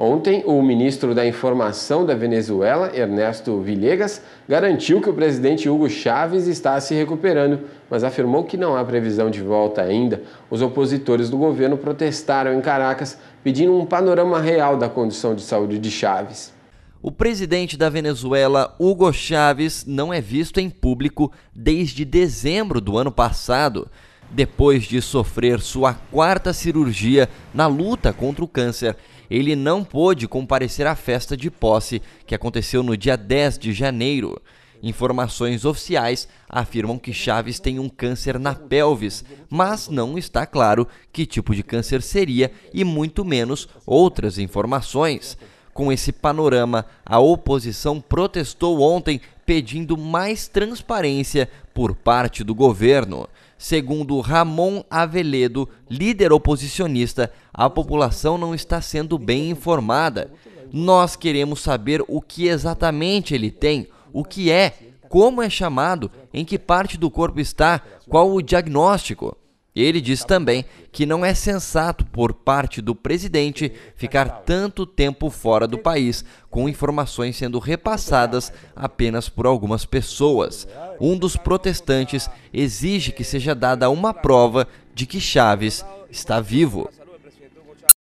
Ontem, o ministro da Informação da Venezuela, Ernesto Villegas, garantiu que o presidente Hugo Chávez está se recuperando, mas afirmou que não há previsão de volta ainda. Os opositores do governo protestaram em Caracas, pedindo um panorama real da condição de saúde de Chávez. O presidente da Venezuela, Hugo Chávez, não é visto em público desde dezembro do ano passado depois de sofrer sua quarta cirurgia na luta contra o câncer. Ele não pôde comparecer à festa de posse que aconteceu no dia 10 de janeiro. Informações oficiais afirmam que Chaves tem um câncer na pelvis, mas não está claro que tipo de câncer seria e muito menos outras informações. Com esse panorama, a oposição protestou ontem pedindo mais transparência por parte do governo. Segundo Ramon Aveledo, líder oposicionista, a população não está sendo bem informada. Nós queremos saber o que exatamente ele tem, o que é, como é chamado, em que parte do corpo está, qual o diagnóstico. Ele diz também que não é sensato por parte do presidente ficar tanto tempo fora do país, com informações sendo repassadas apenas por algumas pessoas. Um dos protestantes exige que seja dada uma prova de que Chaves está vivo.